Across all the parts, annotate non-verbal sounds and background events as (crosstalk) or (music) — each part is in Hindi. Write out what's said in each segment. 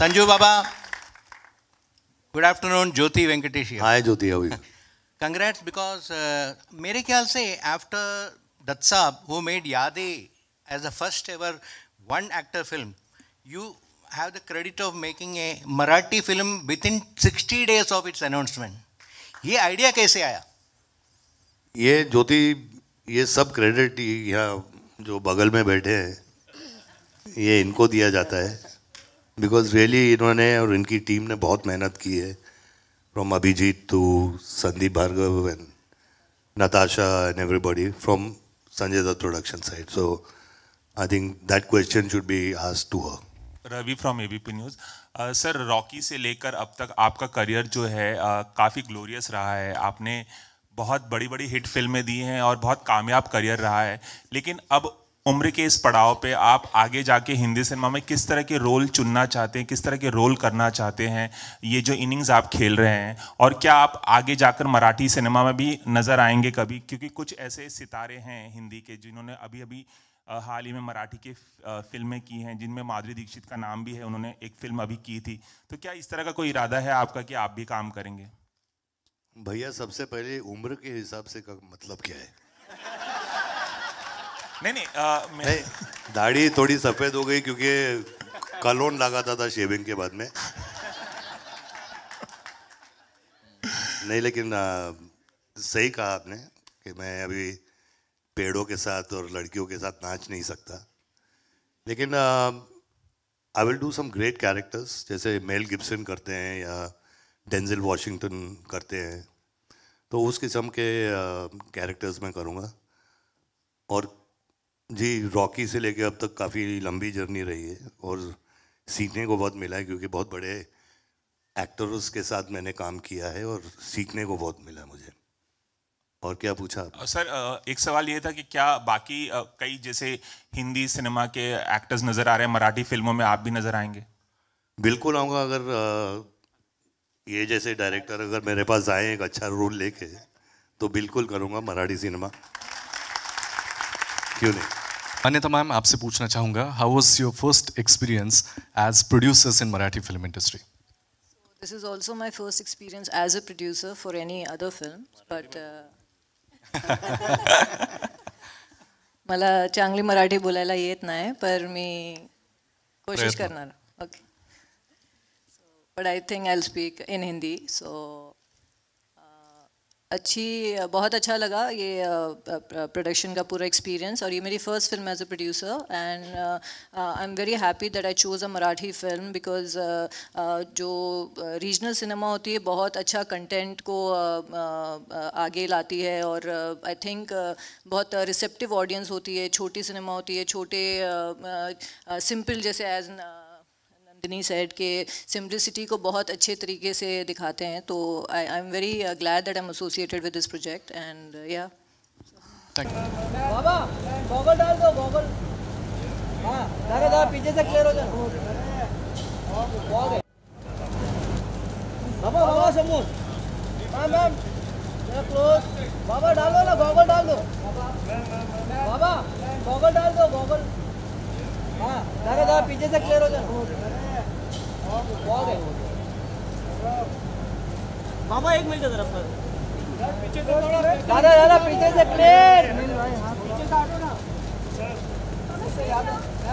Sanju Baba good afternoon Jyoti Venkatesh hi Jyoti अभी कंग्रेट्स बिकॉज मेरे ख्याल से आफ्टर दत्त साहब who made Yaadein as a first ever one actor film you have the credit of making a Marathi film within sixty days of its announcement ये आइडिया कैसे आया ये ज्योति ये सब क्रेडिट यहाँ जो बगल में बैठे हैं ये इनको दिया जाता है बिकॉज रियली इन्होंने और इनकी टीम ने बहुत मेहनत की है from Abhijeet to Sandeep Bhargava and Natasha and everybody from Sanjay Dutt production side so I think that question should be asked to her Ravi from A B P news sir Rocky से लेकर अब तक आपका करियर जो है uh, काफ़ी ग्लोरियस रहा है आपने बहुत बड़ी बड़ी हिट फिल्में दी हैं और बहुत कामयाब करियर रहा है लेकिन अब उम्र के इस पड़ाव पे आप आगे जाके हिंदी सिनेमा में किस तरह के रोल चुनना चाहते हैं किस तरह के रोल करना चाहते हैं ये जो इनिंग्स आप खेल रहे हैं और क्या आप आगे जाकर मराठी सिनेमा में भी नज़र आएंगे कभी क्योंकि कुछ ऐसे सितारे हैं हिंदी के जिन्होंने अभी अभी हाल ही में मराठी के फिल्में की हैं जिनमें माधुरी दीक्षित का नाम भी है उन्होंने एक फिल्म अभी की थी तो क्या इस तरह का कोई इरादा है आपका कि आप भी काम करेंगे भैया सबसे पहले उम्र के हिसाब से का मतलब क्या है नहीं नहीं, आ, मैं... नहीं दाढ़ी थोड़ी सफेद हो गई क्योंकि कलोन लगाता था शेविंग के बाद में नहीं लेकिन आ, सही कहा आपने कि मैं अभी पेड़ों के साथ और लड़कियों के साथ नाच नहीं सकता लेकिन I will do some great characters जैसे मेल गिब्सन करते हैं या डेंजिल वॉशिंगटन करते हैं तो उस किस्म के कैरेक्टर्स मैं करूँगा और जी रॉकी से लेके अब तक काफ़ी लंबी जर्नी रही है और सीखने को बहुत मिला है क्योंकि बहुत बड़े एक्टर्स के साथ मैंने काम किया है और सीखने को बहुत मिला मुझे और क्या पूछा आप? सर एक सवाल ये था कि क्या बाकी कई जैसे हिंदी सिनेमा के एक्टर्स नज़र आ रहे हैं मराठी फिल्मों में आप भी नज़र आएंगे बिल्कुल आऊँगा अगर ये जैसे डायरेक्टर अगर मेरे पास आए एक अच्छा रोल लेके तो बिल्कुल करूँगा मराठी सिनेमा क्यों नहीं अन्यथा मैम आपसे पूछना चाहूंगा how was your first experience as producers in Marathi film industry this is also my first experience as a producer for any other film but मला चांगली मराठी बोलायला येत नाही पर मी कोशिश करणार okay but I think I speak in Hindi so अच्छी बहुत अच्छा लगा ये प्रोडक्शन का पूरा एक्सपीरियंस और ये मेरी first film as a producer and I am very happy that I choose a Marathi film because जो रीजनल सिनेमा होती है बहुत अच्छा कंटेंट को आगे लाती है और आई थिंक बहुत रिसेप्टिव ऑडियंस होती है छोटी सिनेमा होती है छोटे सिंपल जैसे एज नंदनी सेड के सिम्पलिसिटी को बहुत अच्छे तरीके से दिखाते हैं तो I I am very glad that I am associated with this project and yeah thank you Baba goggle डाल दो गॉगल हां दादा पीछे से क्लियर हो जाए बाबा बाबा समूह मैम मैम क्लोज बाबा डालो ना गॉगल डाल दो बाबा बाबा गॉगल डाल दो गॉगल हां दादा दादा पीछे से क्लियर हो जाए बाबा एक मिनट जरा पीछे दादा दादा पीछे से क्लियर पीछे से हटो ना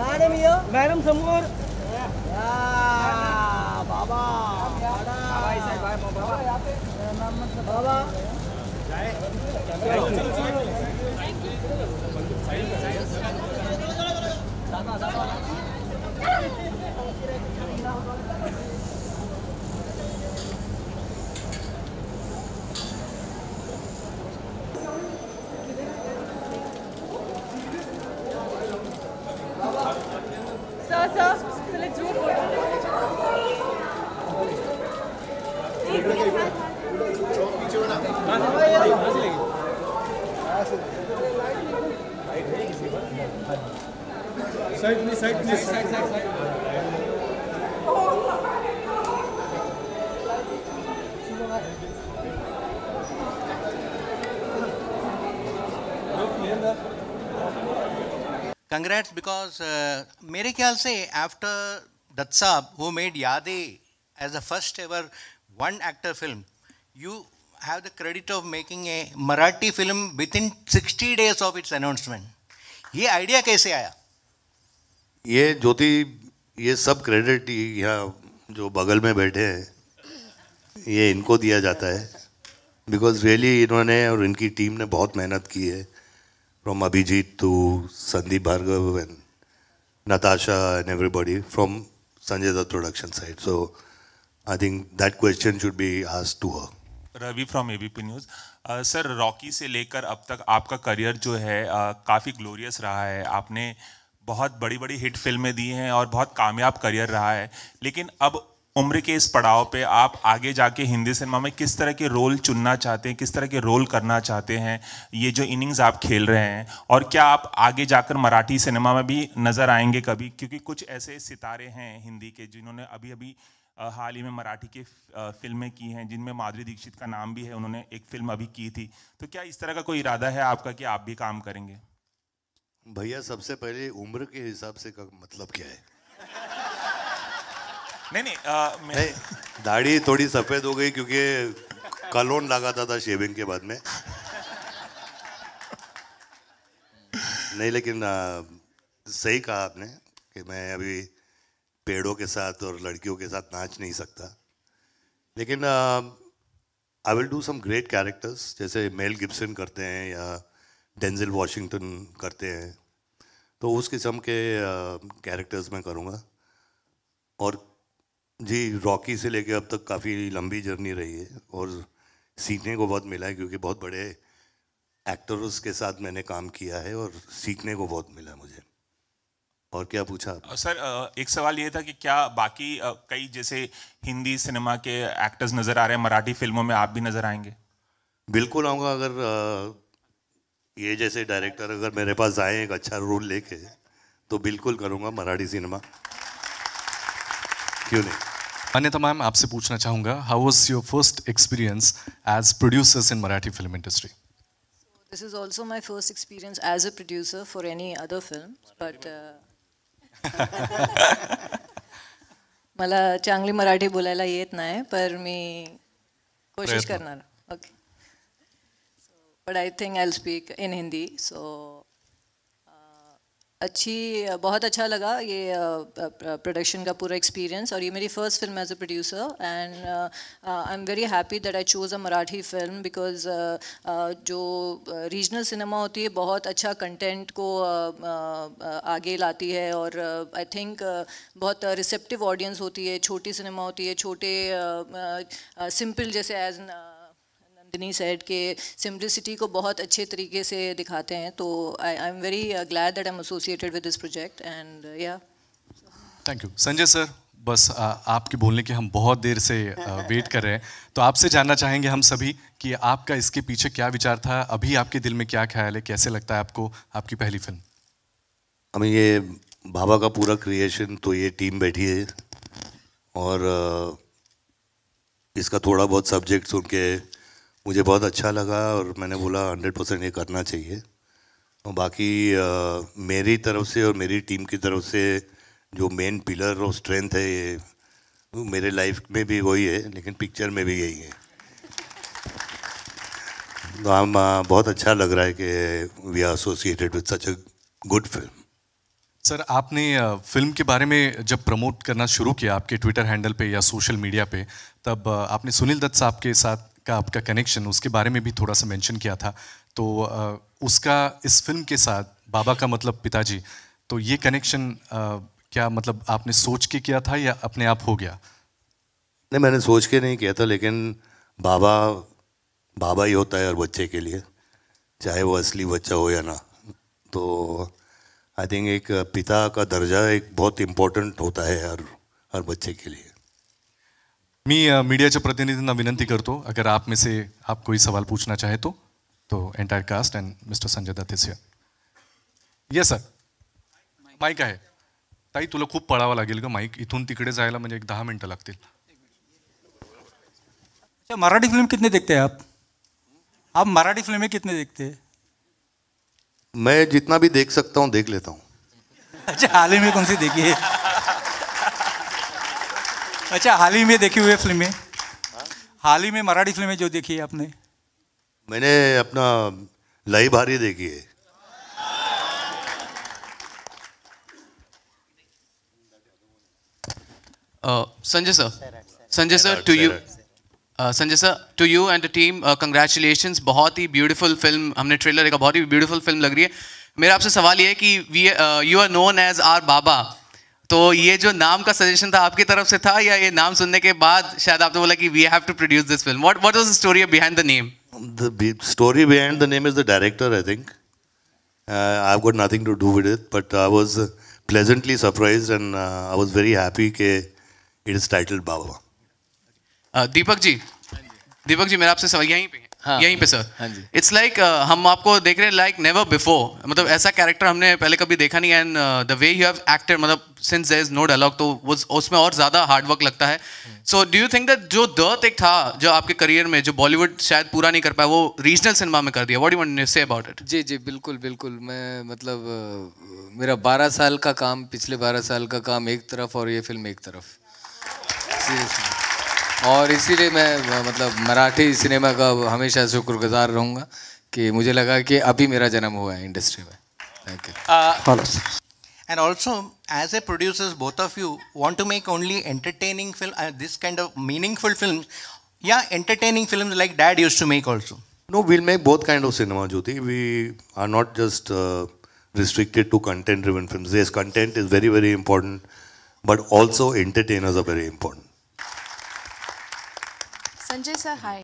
मैडम यो मैडम समोर Baba Baba Baba congrats because uh, मेरे ख्याल से आफ्टर दत्साब साहब who made Yaadein as a first ever one actor film you have the credit of making a Marathi film within 60 days of its announcement. ये आइडिया कैसे आया ये ज्योति ये सब क्रेडिट यहाँ जो बगल में बैठे हैं ये इनको दिया जाता है बिकॉज रियली really इन्होंने और इनकी टीम ने बहुत मेहनत की है from Abhijeet to Sandeep Bhargava and Natasha and everybody from Sanjay Dutt production side so I think that question should be आज to her Ravi from ABP news sir Rocky से लेकर अब तक आपका करियर जो है uh, काफ़ी ग्लोरियस रहा है आपने बहुत बड़ी बड़ी हिट फिल्में दी हैं और बहुत कामयाब करियर रहा है लेकिन अब उम्र के इस पड़ाव पे आप आगे जाके हिंदी सिनेमा में किस तरह के रोल चुनना चाहते हैं किस तरह के रोल करना चाहते हैं ये जो इनिंग्स आप खेल रहे हैं और क्या आप आगे जाकर मराठी सिनेमा में भी नज़र आएंगे कभी क्योंकि कुछ ऐसे सितारे हैं हिंदी के जिन्होंने अभी अभी हाल ही में मराठी के फिल्में की हैं जिनमें माधुरी दीक्षित का नाम भी है उन्होंने एक फिल्म अभी की थी तो क्या इस तरह का कोई इरादा है आपका कि आप भी काम करेंगे भैया सबसे पहले उम्र के हिसाब से का मतलब क्या है नहीं नहीं, आ, नहीं दाढ़ी थोड़ी सफ़ेद हो गई क्योंकि कलोन लगाता था शेविंग के बाद में नहीं लेकिन आ, सही कहा आपने कि मैं अभी पेड़ों के साथ और लड़कियों के साथ नाच नहीं सकता लेकिन I will do some great characters जैसे मेल गिब्सन करते हैं या डेंजिल वॉशिंगटन करते हैं तो उस किस्म के कैरेक्टर्स मैं करूँगा और जी रॉकी से लेके अब तक काफ़ी लंबी जर्नी रही है और सीखने को बहुत मिला है क्योंकि बहुत बड़े एक्टर्स के साथ मैंने काम किया है और सीखने को बहुत मिला है मुझे और क्या पूछा आप? सर एक सवाल ये था कि क्या बाकी कई जैसे हिंदी सिनेमा के एक्टर्स नज़र आ रहे हैं मराठी फिल्मों में आप भी नज़र आएंगे बिल्कुल आऊँगा अगर ये जैसे डायरेक्टर अगर मेरे पास आए एक अच्छा रोल लेके तो बिल्कुल करूँगा मराठी सिनेमा क्यों नहीं अन्यथा मैम आपसे पूछना चाहूँगा how was your first experience as producers in Marathi film industry This is also my first experience as a producer for any other film, but uh, (laughs) मला चांगली मराठी बोलायला येत नाही पर मी कोशिश करणार okay but I think I speak in Hindi so अच्छी बहुत अच्छा लगा ये प्रोडक्शन का पूरा एक्सपीरियंस और ये मेरी first film as a producer and I am very happy that I choose a Marathi film because जो रीजनल सिनेमा होती है बहुत अच्छा कंटेंट को आगे लाती है और आई थिंक बहुत रिसेप्टिव ऑडियंस होती है छोटी सिनेमा होती है छोटे सिंपल जैसे एज नंदिनी सेड के सिम्पलिसिटी को बहुत अच्छे तरीके से दिखाते हैं तो I I am very glad that I am associated with this project and yeah thank you Sanjay sir बस uh, आपके बोलने के हम बहुत देर से वेट uh, कर रहे हैं तो आपसे जानना चाहेंगे हम सभी कि आपका इसके पीछे क्या विचार था अभी आपके दिल में क्या ख्याल है कैसे लगता है आपको आपकी पहली फिल्म हमें ये बाबा का पूरा क्रिएशन तो ये टीम बैठी है और uh, इसका थोड़ा बहुत सब्जेक्ट उनके मुझे बहुत अच्छा लगा और मैंने बोला हंड्रेड परसेंट ये करना चाहिए और बाकी आ, मेरी तरफ से और मेरी टीम की तरफ से जो मेन पिलर और स्ट्रेंथ है ये मेरे लाइफ में भी वही है लेकिन पिक्चर में भी यही है तो हम बहुत अच्छा लग रहा है कि we are associated with such a good film sir आपने फिल्म के बारे में जब प्रमोट करना शुरू किया आपके ट्विटर हैंडल पे या सोशल मीडिया पे तब आपने सुनील दत्त साहब के साथ का आपका कनेक्शन उसके बारे में भी थोड़ा सा मेंशन किया था तो उसका इस फिल्म के साथ बाबा का मतलब पिताजी तो ये कनेक्शन क्या मतलब आपने सोच के किया था या अपने आप हो गया नहीं मैंने सोच के नहीं किया था लेकिन बाबा बाबा ही होता है हर बच्चे के लिए चाहे वो असली बच्चा हो या ना तो आई थिंक एक पिता का दर्जा एक बहुत इम्पोर्टेंट होता है हर हर बच्चे के लिए मी मीडियाच्या प्रतिनिधींना विनंती करतो अगर आप में से आप कोई सवाल पूछना चाहे तो तो entire cast and mister Sanjay Dutt is sir mike आहे ताई तुला खूप पळावं लागेल का माईक इथून तिकडे एक दह मिनट लागतील अच्छा मराठी फिल्म कितने देखते हैं आप आप मराठी फिल्में कितने देखते हैं मैं जितना भी देख सकता हूँ देख लेता हूँ अच्छा हाल ही में कौन सी देखी है अच्छा हाल ही में देखी हुई फिल्में हाल ही में मराठी फिल्में जो देखी है आपने मैंने अपना लाई भारी देखी है Sanjay sir Sanjay sir to you Sanjay sir to you and team congratulation बहुत ही ब्यूटीफुल फिल्म हमने ट्रेलर देखा बहुत ही ब्यूटीफुल फिल्म लग रही है मेरा आपसे सवाल ये है कि we you are known as R Baba तो ये जो नाम का सजेशन था आपकी तरफ से था या ये नाम सुनने के बाद शायद आपने बोला कि we have to produce this film what what was the story behind the name the story behind the name is the director I think I have got nothing to do with it but I was pleasantly surprised and I was very happy के it is titled Baba Deepak ji Deepak ji मेरा आपसे सवाल यहीं पे हाँ। यहीं पे सर इट्स लाइक हम आपको देख रहे हैं लाइक नेवर बिफोर मतलब ऐसा कैरेक्टर हमने पहले कभी देखा नहीं and the way you have acted मतलब since there is no dialogue तो उसमें और ज़्यादा हार्डवर्क लगता है so do you think that जो दर्द एक था जो आपके करियर में जो बॉलीवुड शायद पूरा नहीं कर पाया वो रीजनल सिनेमा में कर दिया what you say about it जी जी बिल्कुल बिल्कुल मैं मतलब uh, मेरा बारह साल का काम पिछले बारह साल का काम एक तरफ और ये फिल्म एक तरफ और इसीलिए मैं मतलब मराठी सिनेमा का हमेशा शुक्रगुजार रहूँगा कि मुझे लगा कि अभी मेरा जन्म हुआ है इंडस्ट्री में thank you and also as a producers both of you want to make only entertaining film uh, this kind of meaningful films yeah entertaining films like dad used to make also no we'll make both kind of cinema jyoti we are not just uh, restricted to content driven films yes content is very very important but also entertainers are very important Sanjay sir, hi.